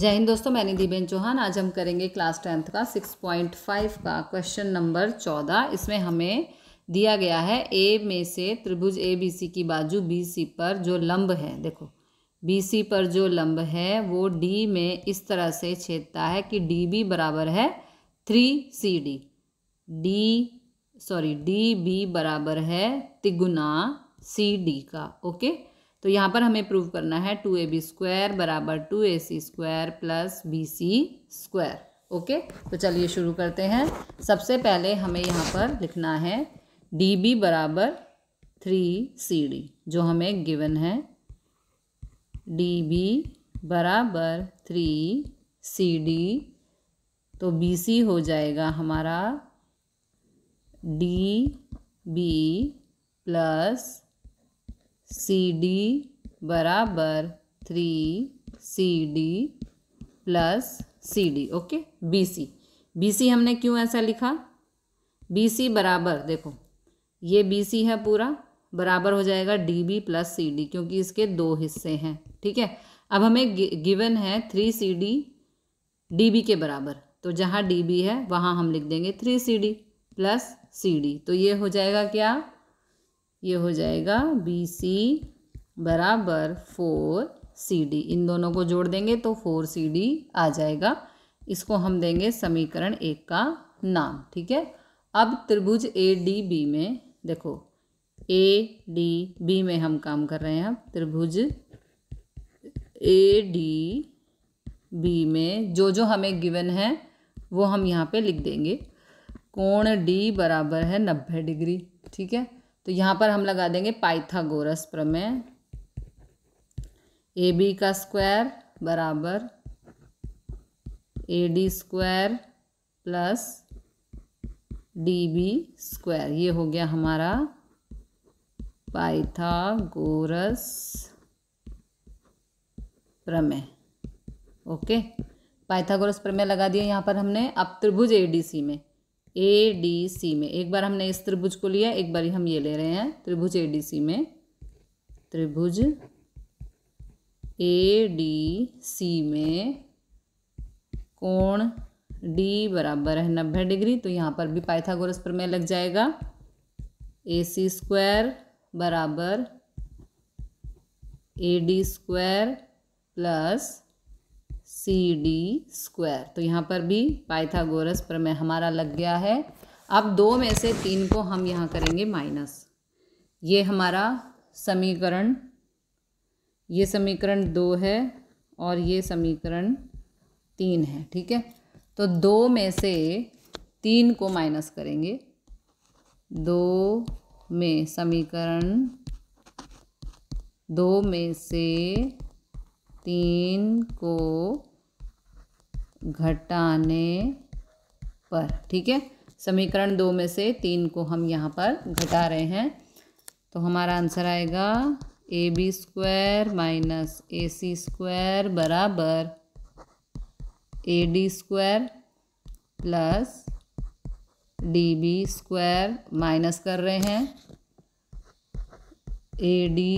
जय हिंद दोस्तों निधि बेन चौहान आज हम करेंगे क्लास टेंथ का सिक्स पॉइंट फाइव का क्वेश्चन नंबर चौदह इसमें हमें दिया गया है ए में से त्रिभुज ए बी सी की बाजू बी सी पर जो लंब है देखो बी सी पर जो लंब है वो डी में इस तरह से छेदता है कि डी बी बराबर है three C D D sorry D B बराबर है तिगुना सी डी का ओके तो यहाँ पर हमें प्रूव करना है टू ए बी स्क्वायर बराबर two A C square plus B C square okay तो चलिए शुरू करते हैं सबसे पहले हमें यहाँ पर लिखना है डी बी बराबर थ्री सी डी जो हमें गिवन है डी बी बराबर थ्री सी डी तो बी सी हो जाएगा हमारा D B plus C D बराबर three C D plus C D okay B C B C हमने क्यों ऐसा लिखा बी सी बराबर देखो ये बी सी है पूरा बराबर हो जाएगा D B plus C D क्योंकि इसके दो हिस्से हैं ठीक है अब हमें गिवन है three C D D B के बराबर तो जहाँ डी बी है वहाँ हम लिख देंगे three C D plus C D तो ये हो जाएगा क्या ये हो जाएगा बी सी बराबर फोर सी डी इन दोनों को जोड़ देंगे तो फोर सी डी आ जाएगा इसको हम देंगे समीकरण एक का नाम ठीक है अब त्रिभुज ए डी बी में देखो ए डी बी में हम काम कर रहे हैं अब त्रिभुज ए डी बी में जो जो हमें गिवन है वो हम यहाँ पे लिख देंगे कोण डी बराबर है नब्बे डिग्री ठीक है तो यहाँ पर हम लगा देंगे पाइथागोरस प्रमेय ए बी का स्क्वायर बराबर A D square plus D B square ये हो गया हमारा पाइथागोरस प्रमेय ओके पाइथागोरस प्रमेय लगा दिया यहाँ पर हमने अब त्रिभुज एडीसी में ए डी सी में एक बार हमने इस त्रिभुज को लिया एक बार हम ये ले रहे हैं त्रिभुज ए डी सी में त्रिभुज ए डी सी में कोण डी बराबर है नब्बे डिग्री तो यहाँ पर भी पाइथागोरस प्रमेय लग जाएगा ए सी स्क्वायर बराबर A D square plus C D square तो यहाँ पर भी पाइथागोरस प्रमेय हमारा लग गया है अब दो में से तीन को हम यहाँ करेंगे माइनस ये हमारा समीकरण ये समीकरण दो है और ये समीकरण तीन है ठीक है तो दो में से तीन को माइनस करेंगे दो में समीकरण दो में से तीन को घटाने पर ठीक है समीकरण दो में से तीन को हम यहाँ पर घटा रहे हैं तो हमारा आंसर आएगा A B square minus A C square बराबर A D square plus D B square minus कर रहे हैं A D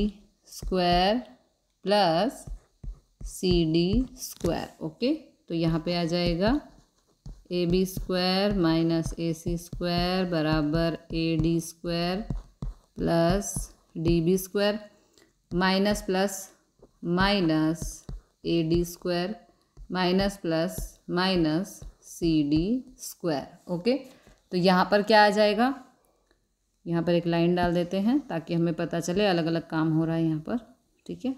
square plus C D square okay तो यहाँ पे आ जाएगा A B square minus A C square बराबर A D square plus D B square minus plus minus A D square minus plus minus C D square okay तो यहाँ पर क्या आ जाएगा यहाँ पर एक लाइन डाल देते हैं ताकि हमें पता चले अलग अलग काम हो रहा है यहाँ पर ठीक है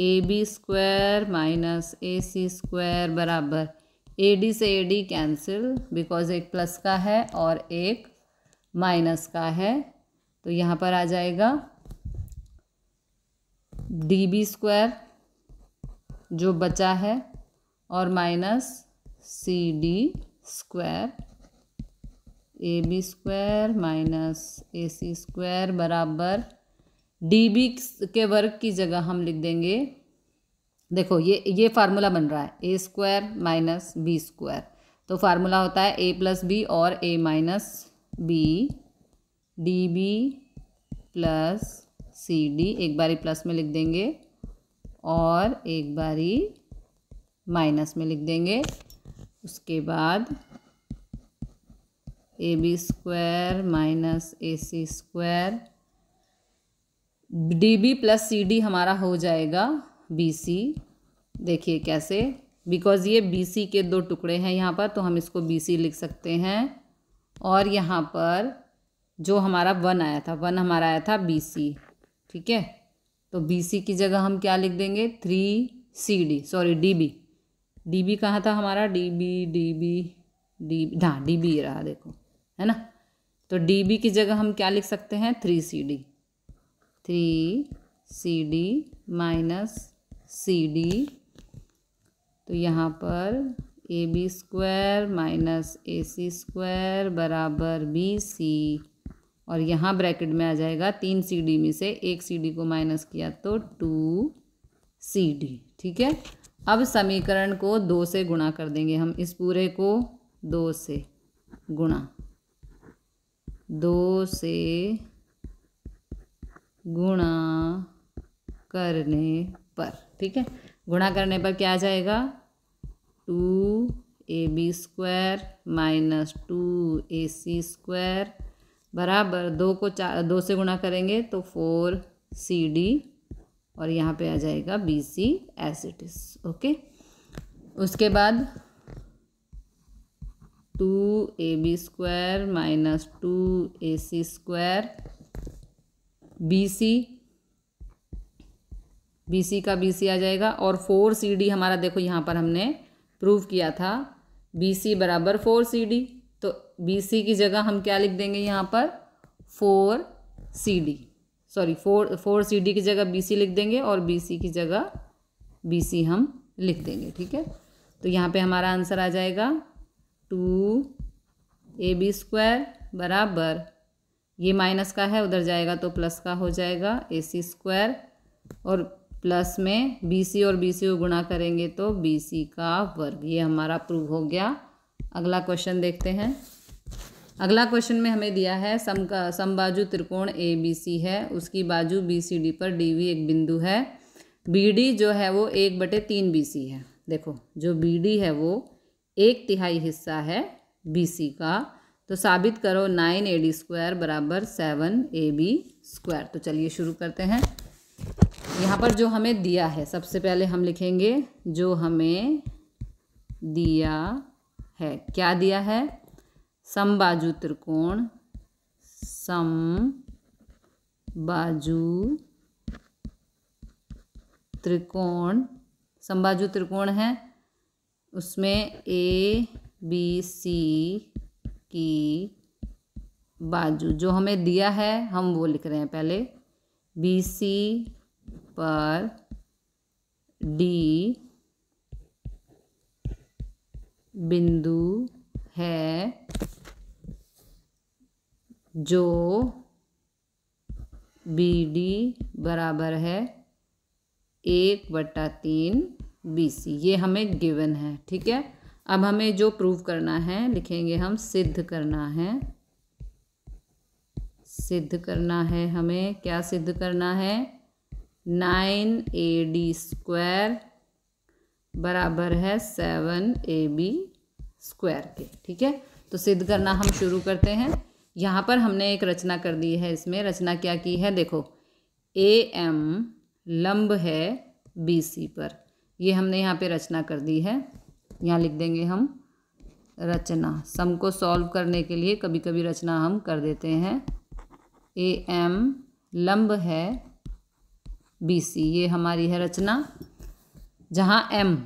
A B square minus A C square बराबर ए डी से ए डी कैंसिल बिकॉज एक प्लस का है और एक माइनस का है तो यहाँ पर आ जाएगा डी बी स्क्वायर जो बचा है और minus C D square A B square minus A C square बराबर डी बी के वर्ग की जगह हम लिख देंगे देखो ये ये फार्मूला बन रहा है A square minus B square तो फार्मूला होता है ए प्लस बी और A minus B D B plus C D एक बारी प्लस में लिख देंगे और एक बारी माइनस में लिख देंगे उसके बाद A B square minus A C square D B plus C D हमारा हो जाएगा बी सी देखिए कैसे बिकॉज ये बी सी के दो टुकड़े हैं यहाँ पर तो हम इसको बी सी लिख सकते हैं और यहाँ पर जो हमारा वन आया था वन हमारा आया था बी सी ठीक है तो बी सी की जगह हम क्या लिख देंगे three C D sorry D B D B कहाँ था हमारा D B D B D हाँ डी बी रहा देखो है ना तो डी बी की जगह हम क्या लिख सकते हैं three C D three C D minus C D तो यहाँ पर A B square minus A C square बराबर बी सी और यहाँ ब्रैकेट में आ जाएगा तीन सी डी में से एक सी डी को माइनस किया तो टू सी डी ठीक है अब समीकरण को दो से गुणा कर देंगे हम इस पूरे को दो से गुणा दो से गुणा करने पर ठीक है गुणा करने पर क्या आ जाएगा two A B square minus two A C square बराबर दो को चार दो से गुणा करेंगे तो फोर सी डी और यहाँ पे आ जाएगा B C as it is okay उसके बाद two A B square minus two A C square B C B C का बी सी आ जाएगा और फोर सी डी हमारा देखो यहाँ पर हमने प्रूव किया था बी सी बराबर फोर सी डी तो बी सी की जगह हम क्या लिख देंगे यहाँ पर four C D sorry four four C D की जगह बी सी लिख देंगे और बी सी की जगह बी सी हम लिख देंगे ठीक है तो यहाँ पे हमारा आंसर आ जाएगा टू ए बी स्क्वायर बराबर ये माइनस का है उधर जाएगा तो प्लस का हो जाएगा ए सी स्क्वायर और प्लस में बी सी और बी सी को गुणा करेंगे तो बी सी का वर्ग ये हमारा प्रूव हो गया अगला क्वेश्चन देखते हैं अगला क्वेश्चन में हमें दिया है सम का समबाजू त्रिकोण ए बी सी है उसकी बाजू बी सी डी पर डी वी एक बिंदु है बी डी जो है वो एक बटे तीन बी सी है देखो जो बी डी है वो एक तिहाई हिस्सा है बी सी का तो साबित करो नाइन ए डी स्क्वायर बराबर सेवन ए बी स्क्वायर तो चलिए शुरू करते हैं यहाँ पर जो हमें दिया है सबसे पहले हम लिखेंगे जो हमें दिया है क्या दिया है सम बाजू त्रिकोण सम बाजू त्रिकोण समबाजू त्रिकोण है उसमें ए बी सी की बाजू जो हमें दिया है हम वो लिख रहे हैं पहले बी सी पर डी बिंदु है जो बी डी बराबर है एक बट्टा तीन बी सी ये हमें गिवन है ठीक है अब हमें जो प्रूव करना है लिखेंगे हम सिद्ध करना है सिद्ध करना है हमें क्या सिद्ध करना है नाइन ए डी स्क्वायर बराबर है सेवन ए बी स्क्वायर के ठीक है तो सिद्ध करना हम शुरू करते हैं यहाँ पर हमने एक रचना कर दी है इसमें रचना क्या की है देखो ए एम लंब है बी सी पर ये हमने यहाँ पे रचना कर दी है यहाँ लिख देंगे हम रचना सम को सॉल्व करने के लिए कभी कभी रचना हम कर देते हैं ए एम लंब है बी सी ये हमारी है रचना जहाँ एम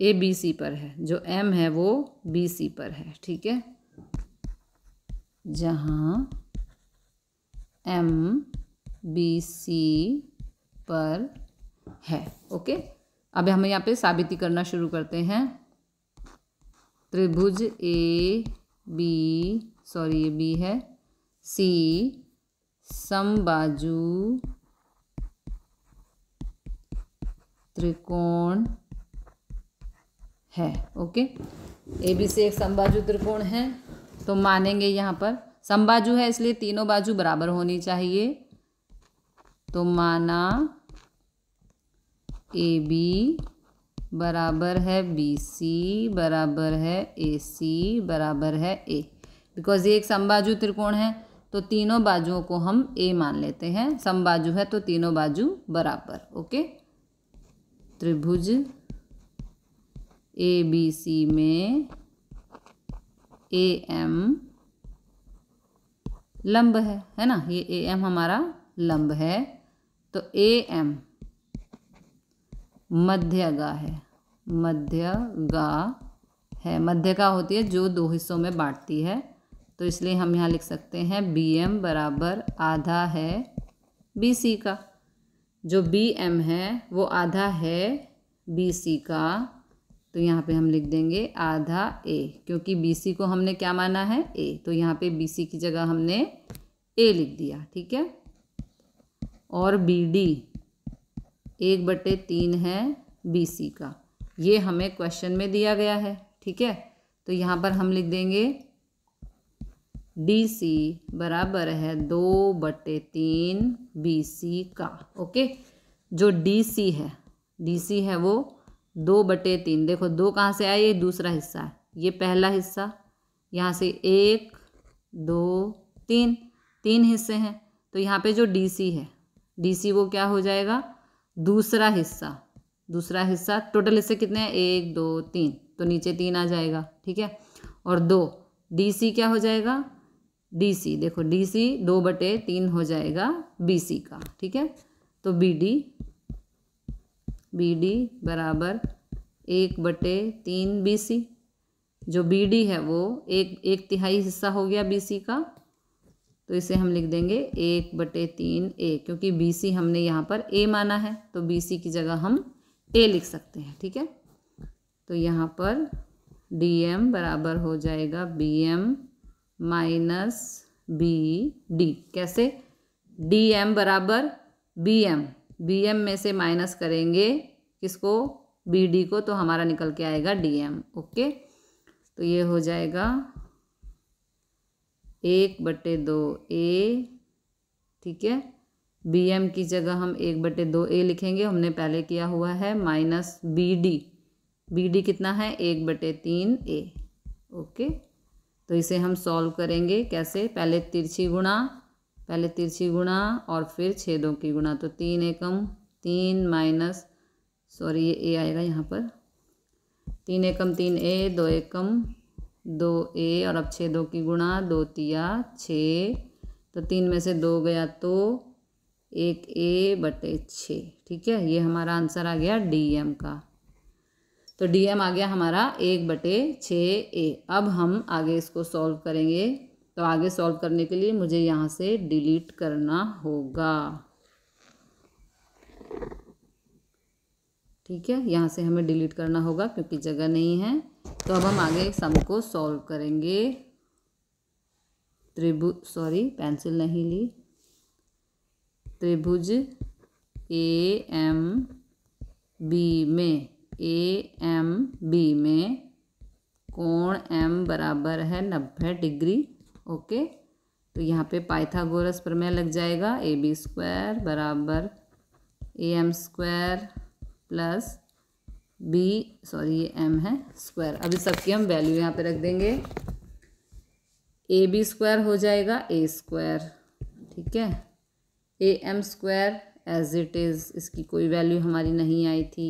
ए बी सी पर है जो एम है वो बी सी पर है ठीक है जहाँ एम बी सी पर है ओके अब हम यहाँ पे साबिती करना शुरू करते हैं त्रिभुज ए बी सॉरी ये बी है सी समबाजु त्रिकोण है ओके ए बी से एक समबाजू त्रिकोण है तो मानेंगे यहाँ पर समबाजू है इसलिए तीनों बाजू बराबर होनी चाहिए तो माना ए बी बराबर है बी सी बराबर है ए सी बराबर है ए बिकॉज ये एक समबाजू त्रिकोण है तो तीनों बाजुओं को हम ए मान लेते हैं समबाजू है तो तीनों बाजू बराबर ओके त्रिभुज ए बी सी में ए एम लंब है है ना ये ए एम हमारा लंब है तो ए एम मध्य गा है मध्य गा है मध्य का होती है जो दो हिस्सों में बांटती है तो इसलिए हम यहाँ लिख सकते हैं बी एम बराबर आधा है बी सी का जो बी एम है वो आधा है बी सी का तो यहाँ पे हम लिख देंगे आधा ए क्योंकि बी सी को हमने क्या माना है ए तो यहाँ पे बी सी की जगह हमने ए लिख दिया ठीक है और बी डी एक बटे तीन है बी सी का ये हमें क्वेश्चन में दिया गया है ठीक है तो यहाँ पर हम लिख देंगे डी सी बराबर है दो बटे तीन बी सी का ओके जो डी सी है डी सी है वो दो बटे तीन देखो दो कहाँ से आया ये दूसरा हिस्सा है ये पहला हिस्सा यहाँ से एक दो तीन तीन हिस्से हैं तो यहाँ पे जो डी सी है डी सी वो क्या हो जाएगा दूसरा हिस्सा दूसरा हिस्सा टोटल हिस्से कितने हैं एक दो तीन तो नीचे तीन आ जाएगा ठीक है और दो डी सी क्या हो जाएगा डी सी देखो डी सी दो बटे तीन हो जाएगा बी सी का ठीक है तो बी डी बी डी बराबर एक बटे तीन बी सी जो बी डी है वो एक एक तिहाई हिस्सा हो गया बी सी का तो इसे हम लिख देंगे एक बटे तीन ए क्योंकि बी सी हमने यहाँ पर ए माना है तो बी सी की जगह हम ए लिख सकते हैं ठीक है तो यहाँ पर डी एम बराबर हो जाएगा B M minus B D कैसे डी एम बराबर बी एम बी एम में से माइनस करेंगे किसको बी डी को तो हमारा निकल के आएगा डी एम ओके तो ये हो जाएगा एक बटे दो ए ठीक है बी एम की जगह हम एक बटे दो ए लिखेंगे हमने पहले किया हुआ है minus B D B D कितना है एक बटे तीन ए ओके तो इसे हम सॉल्व करेंगे कैसे पहले तिरछी गुणा पहले तिरछी गुणा और फिर छेदों की गुणा तो तीन एकम तीन माइनस सॉरी ये ए आएगा यहाँ पर तीन एकम तीन ए दो एकम दो ए और अब छः दो की गुणा दो तिया छः तो तीन में से दो गया तो एक ए बटे छ ठीक है ये हमारा आंसर आ गया डी एम का तो डी एम आ गया हमारा एक बटे छ ए अब हम आगे इसको सॉल्व करेंगे तो आगे सॉल्व करने के लिए मुझे यहाँ से डिलीट करना होगा ठीक है यहाँ से हमें डिलीट करना होगा क्योंकि जगह नहीं है तो अब हम आगे सम को सॉल्व करेंगे त्रिभु सॉरी पेंसिल नहीं ली त्रिभुज ए एम बी में ए एम बी में कोण एम बराबर है नब्बे डिग्री ओके तो यहाँ पे पाइथागोरस प्रमेय लग जाएगा ए बी स्क्वायर बराबर A M square plus B sorry ये एम है स्क्वायर अभी सबकी हम वैल्यू यहाँ पे रख देंगे ए बी स्क्वायर हो जाएगा ए स्क्वायर ठीक है A M square as it is इसकी कोई वैल्यू हमारी नहीं आई थी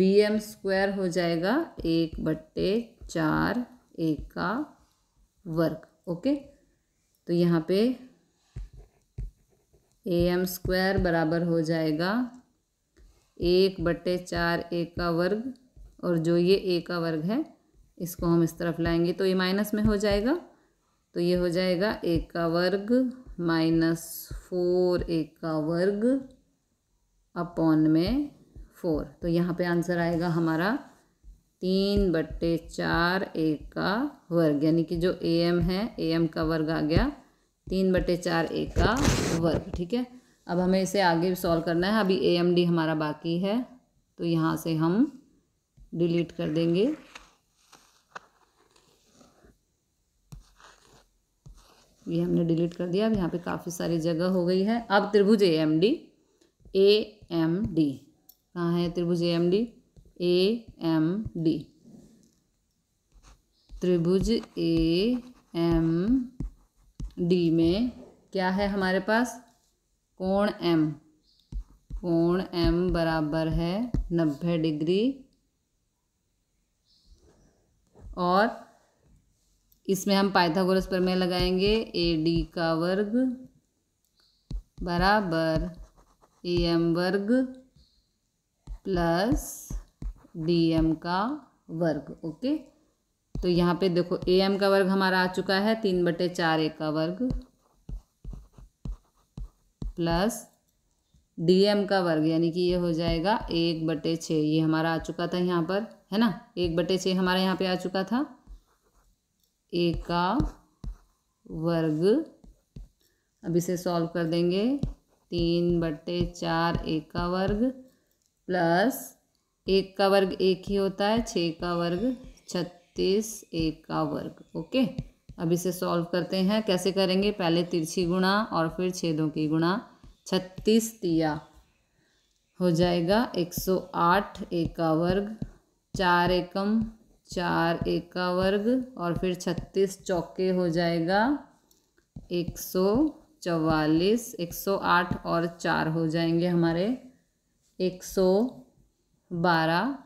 बी एम स्क्वायर हो जाएगा एक बट्टे चार ए का वर्क ओके तो यहाँ पे ए एम स्क्वायर बराबर हो जाएगा एक बट्टे चार ए का वर्ग और जो ये ए का वर्ग है इसको हम इस तरफ लाएंगे तो ये माइनस में हो जाएगा तो ये हो जाएगा ए का वर्ग माइनस फोर ए का वर्ग अपॉन में फोर तो यहाँ पे आंसर आएगा हमारा तीन बट्टे चार ए का वर्ग यानी कि जो ए एम है ए एम का वर्ग आ गया तीन बटे चार ए का वर्ग ठीक है अब हमें इसे आगे सॉल्व करना है अभी ए एम डी हमारा बाकी है तो यहाँ से हम डिलीट कर देंगे ये हमने डिलीट कर दिया अब यहाँ पे काफ़ी सारी जगह हो गई है अब त्रिभुज A M D A M D कहाँ है त्रिभुज A M D A M D त्रिभुज ए एम डी में क्या है हमारे पास कोण एम कोण एम बराबर है नब्बे डिग्री और इसमें हम पाइथागोरस प्रमेय लगाएंगे ए डी का वर्ग बराबर ए एम वर्ग प्लस डी एम का वर्ग ओके तो यहाँ पे देखो ए एम का वर्ग हमारा आ चुका है तीन बटे चार ए का वर्ग प्लस डी एम का वर्ग यानी कि ये हो जाएगा एक बटे छः ये हमारा आ चुका था यहाँ पर है ना एक बटे छः हमारा यहाँ पे आ चुका था एक का वर्ग अब इसे सॉल्व कर देंगे तीन बटे चार एक का वर्ग प्लस एक का वर्ग एक ही होता है छः का वर्ग छत्तीस एक का वर्ग ओके अब इसे सॉल्व करते हैं कैसे करेंगे पहले तिरछी गुणा और फिर छेदों की गुणा छत्तीस तिया हो जाएगा एक सौ आठ एका वर्ग चार एकम चार एका वर्ग और फिर छत्तीस चौके हो जाएगा एक सौ चवालीस एक सौ आठ और चार हो जाएंगे हमारे एक सौ बारह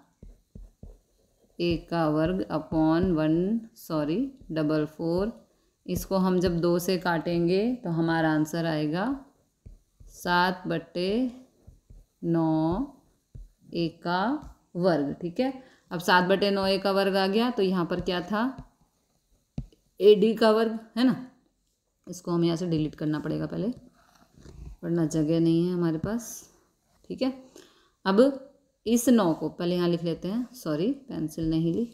एका वर्ग upon one sorry double four इसको हम जब दो से काटेंगे तो हमारा आंसर आएगा सात बट्टे नौ ए का वर्ग ठीक है अब सात बटे नौ ए का वर्ग आ गया तो यहाँ पर क्या था ए डी का वर्ग है ना इसको हमें यहाँ से डिलीट करना पड़ेगा पहले वरना जगह नहीं है हमारे पास ठीक है अब इस नौ को पहले यहाँ लिख लेते हैं सॉरी पेंसिल नहीं ली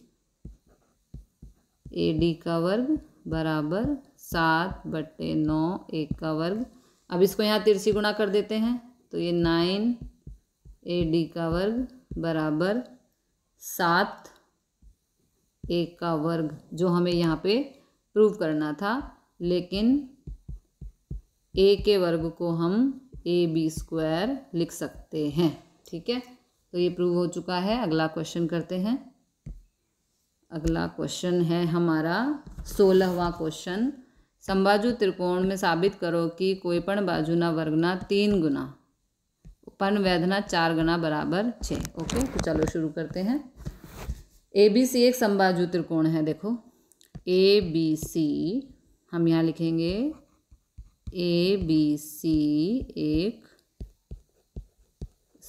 ए डी का वर्ग बराबर सात बटे नौ एक का वर्ग अब इसको यहाँ तिरसी गुणा कर देते हैं तो ये नाइन ए डी का वर्ग बराबर सात ए का वर्ग जो हमें यहाँ पे प्रूव करना था लेकिन ए के वर्ग को हम ए बी स्क्वायर लिख सकते हैं ठीक है तो ये प्रूव हो चुका है अगला क्वेश्चन करते हैं अगला क्वेश्चन है हमारा सोलहवा क्वेश्चन સંબાજુ त्रिकोण में साबित करो कि कोईपण બાજુના वर्गना तीन गुना पन वैधना चार गुना बराबर छः ओके तो चलो शुरू करते हैं ए बी सी एक संबाजु त्रिकोण है देखो ए बी सी हम यहाँ लिखेंगे ए बी सी एक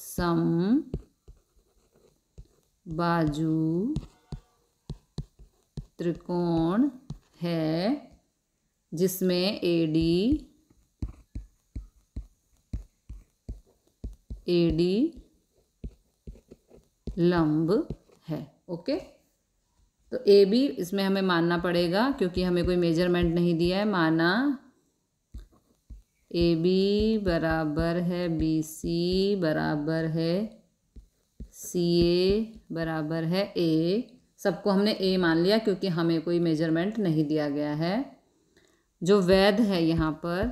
सम बाजू त्रिकोण है जिसमें ए डी ए डी लंब है ओके तो ए बी इसमें हमें मानना पड़ेगा क्योंकि हमें कोई मेजरमेंट नहीं दिया है माना ए बी बराबर है बी सी बराबर है सी ए बराबर है ए सबको हमने ए मान लिया क्योंकि हमें कोई मेजरमेंट नहीं दिया गया है जो वैध है यहाँ पर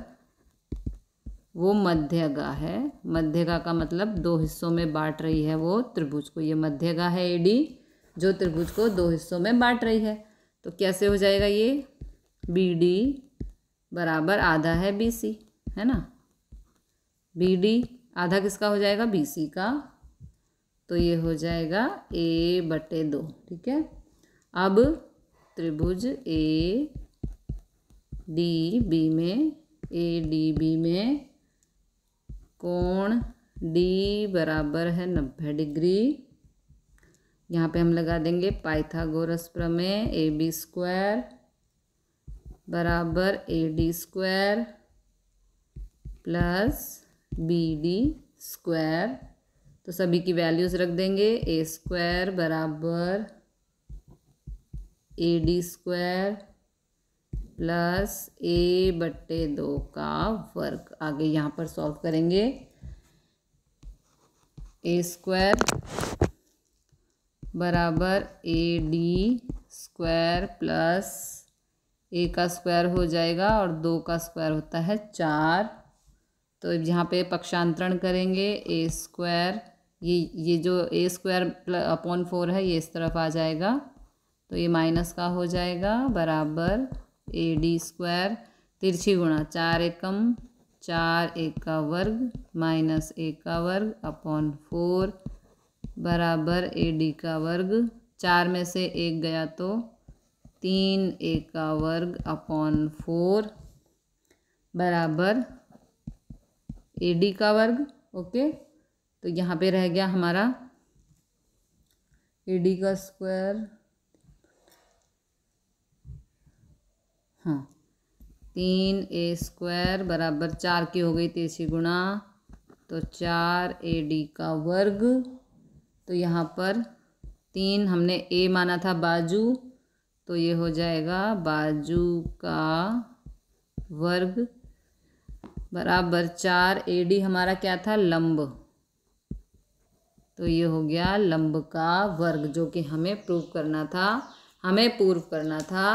वो मध्यगा है मध्यगा का मतलब दो हिस्सों में बांट रही है वो त्रिभुज को ये मध्यगा है एडी जो त्रिभुज को दो हिस्सों में बांट रही है तो कैसे हो जाएगा ये बी डी बराबर आधा है बी सी है ना बी डी आधा किसका हो जाएगा बी सी का तो ये हो जाएगा ए बटे दो ठीक है अब त्रिभुज ए डी बी में ए डी बी में कोण डी बराबर है नब्बे डिग्री यहाँ पे हम लगा देंगे पाइथागोरस प्रमेय ए बी स्क्वायर बराबर A D square plus B D square तो सभी की वैल्यूज़ रख देंगे ए स्क्वायर बराबर A D square plus A बट्टे दो का वर्ग आगे यहाँ पर सॉल्व करेंगे ए स्क्वायर बराबर A D square plus A का स्क्वायर हो जाएगा और दो का स्क्वायर होता है चार तो यहाँ पे पक्षांतरण करेंगे ए स्क्वायर ये ये जो ए स्क्वायर अपॉन फोर है ये इस तरफ आ जाएगा तो ये माइनस का हो जाएगा बराबर ए डी स्क्वायर तिरछी गुणा चार एकम चार एक का वर्ग माइनस एक का वर्ग अपॉन फोर बराबर ए डी का वर्ग चार में से एक गया तो तीन ए का वर्ग अपॉन फोर बराबर ए डी का वर्ग ओके तो यहाँ पे रह गया हमारा ए डी का स्क्वायर हाँ तीन ए स्क्वायर बराबर चार की हो गई तेसी तो गुणा तो चार ए डी का वर्ग तो यहाँ पर तीन हमने ए माना था बाजू तो ये हो जाएगा बाजू का वर्ग बराबर चार ए डी हमारा क्या था लंब तो ये हो गया लंब का वर्ग जो कि हमें प्रूव करना था हमें पूर्व करना था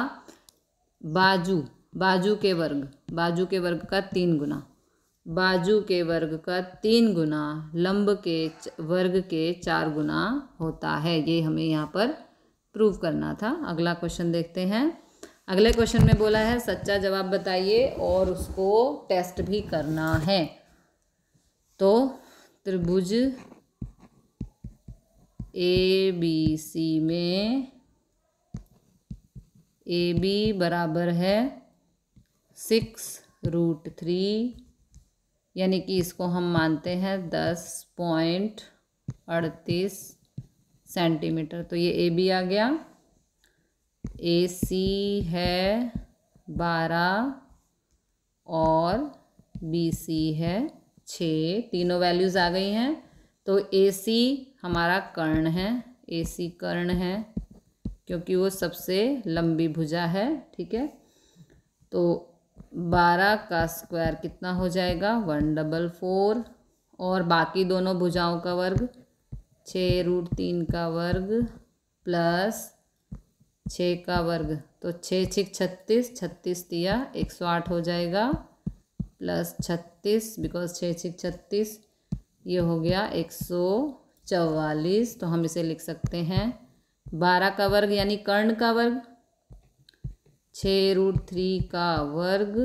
बाजू बाजू के वर्ग बाजू के वर्ग का तीन गुना बाजू के वर्ग का तीन गुना लंब के वर्ग के चार गुना होता है ये हमें यहाँ पर प्रूव करना था अगला क्वेश्चन देखते हैं अगले क्वेश्चन में बोला है सच्चा जवाब बताइए और उसको टेस्ट भी करना है तो त्रिभुज ए बी सी में ए बी बराबर है सिक्स रूट थ्री यानी कि इसको हम मानते हैं दस पॉइंट अड़तीस सेंटीमीटर तो ये ए बी आ गया ए सी है बारह और बी सी है छः तीनों वैल्यूज़ आ गई हैं तो ए सी हमारा कर्ण है ए सी कर्ण है क्योंकि वो सबसे लंबी भुजा है ठीक है तो बारह का स्क्वायर कितना हो जाएगा वन डबल फोर और बाकी दोनों भुजाओं का वर्ग छः रूट तीन का वर्ग प्लस छः का वर्ग तो छः छिक छत्तीस छत्तीस दिया एक सौ आठ हो जाएगा प्लस छत्तीस बिकॉज छः छिक छत्तीस ये हो गया एक सौ चवालीस तो हम इसे लिख सकते हैं बारह का वर्ग यानी कर्ण का वर्ग छ रूट थ्री का वर्ग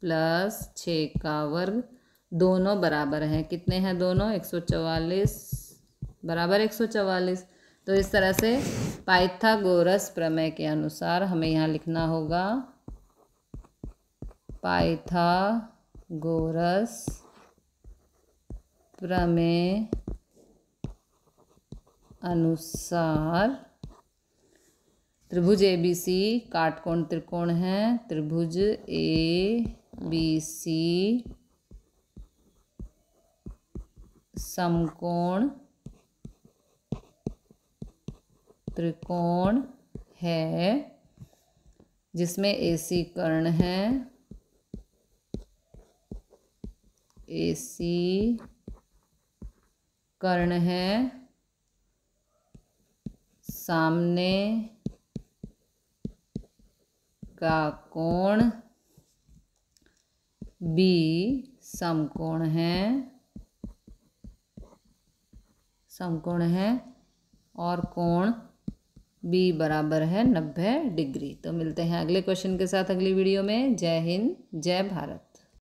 प्लस छ का वर्ग दोनों बराबर हैं कितने हैं दोनों एक सौ चवालीस बराबर एक सौ चवालीस तो इस तरह से पाइथागोरस प्रमेय के अनुसार हमें यहाँ लिखना होगा पाइथागोरस प्रमेय अनुसार त्रिभुज ए बी सी काटकोण त्रिकोण है त्रिभुज ए बी सी समकोण त्रिकोण है जिसमें ए सी कर्ण है ए सी कर्ण है सामने का कोण बी समकोण है समकोण है और कोण बी बराबर है नब्बे डिग्री तो मिलते हैं अगले क्वेश्चन के साथ अगली वीडियो में जय हिंद जय भारत